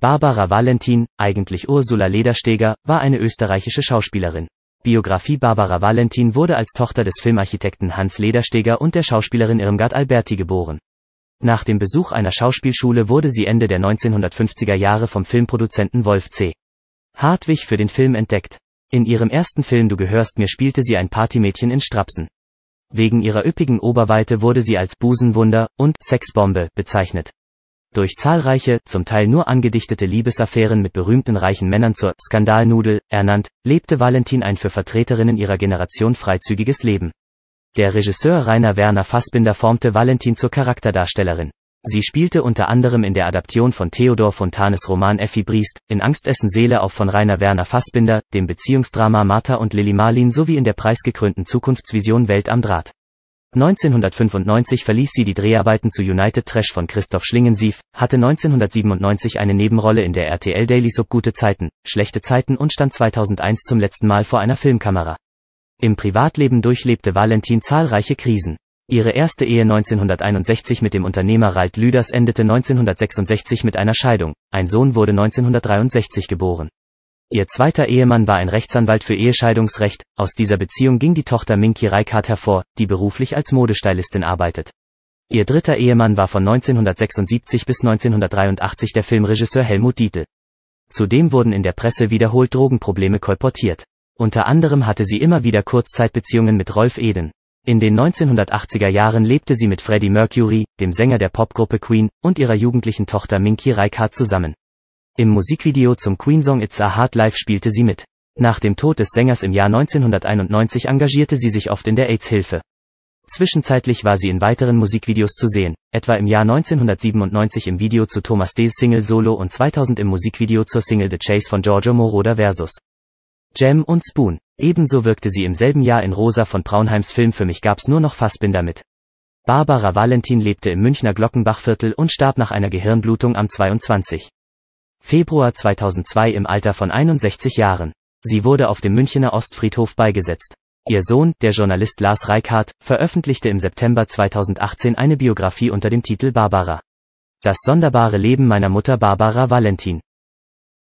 Barbara Valentin, eigentlich Ursula Ledersteger, war eine österreichische Schauspielerin. Biografie Barbara Valentin wurde als Tochter des Filmarchitekten Hans Ledersteger und der Schauspielerin Irmgard Alberti geboren. Nach dem Besuch einer Schauspielschule wurde sie Ende der 1950er Jahre vom Filmproduzenten Wolf C. Hartwig für den Film entdeckt. In ihrem ersten Film Du gehörst mir spielte sie ein Partymädchen in Strapsen. Wegen ihrer üppigen Oberweite wurde sie als Busenwunder und Sexbombe bezeichnet. Durch zahlreiche, zum Teil nur angedichtete Liebesaffären mit berühmten reichen Männern zur Skandalnudel ernannt, lebte Valentin ein für Vertreterinnen ihrer Generation freizügiges Leben. Der Regisseur Rainer Werner Fassbinder formte Valentin zur Charakterdarstellerin. Sie spielte unter anderem in der Adaption von Theodor Fontanes Roman Effi Briest, in Angstessen Seele auch von Rainer Werner Fassbinder, dem Beziehungsdrama Martha und Lilly Marlin sowie in der preisgekrönten Zukunftsvision Welt am Draht. 1995 verließ sie die Dreharbeiten zu United Trash von Christoph Schlingensief, hatte 1997 eine Nebenrolle in der RTL Daily Soap Gute Zeiten, Schlechte Zeiten und stand 2001 zum letzten Mal vor einer Filmkamera. Im Privatleben durchlebte Valentin zahlreiche Krisen. Ihre erste Ehe 1961 mit dem Unternehmer Ralt Lüders endete 1966 mit einer Scheidung. Ein Sohn wurde 1963 geboren. Ihr zweiter Ehemann war ein Rechtsanwalt für Ehescheidungsrecht, aus dieser Beziehung ging die Tochter Minky Reichardt hervor, die beruflich als Modestylistin arbeitet. Ihr dritter Ehemann war von 1976 bis 1983 der Filmregisseur Helmut Dietl. Zudem wurden in der Presse wiederholt Drogenprobleme kolportiert. Unter anderem hatte sie immer wieder Kurzzeitbeziehungen mit Rolf Eden. In den 1980er Jahren lebte sie mit Freddie Mercury, dem Sänger der Popgruppe Queen, und ihrer jugendlichen Tochter Minky Reichardt zusammen. Im Musikvideo zum Queen-Song It's a Hard Life spielte sie mit. Nach dem Tod des Sängers im Jahr 1991 engagierte sie sich oft in der AIDS-Hilfe. Zwischenzeitlich war sie in weiteren Musikvideos zu sehen, etwa im Jahr 1997 im Video zu Thomas D.'s Single Solo und 2000 im Musikvideo zur Single The Chase von Giorgio Moroder vs. Jam und Spoon. Ebenso wirkte sie im selben Jahr in Rosa von Braunheims Film Für mich gab's nur noch Fassbinder mit. Barbara Valentin lebte im Münchner Glockenbachviertel und starb nach einer Gehirnblutung am 22. Februar 2002 im Alter von 61 Jahren. Sie wurde auf dem Münchener Ostfriedhof beigesetzt. Ihr Sohn, der Journalist Lars Reichardt, veröffentlichte im September 2018 eine Biografie unter dem Titel Barbara. Das sonderbare Leben meiner Mutter Barbara Valentin.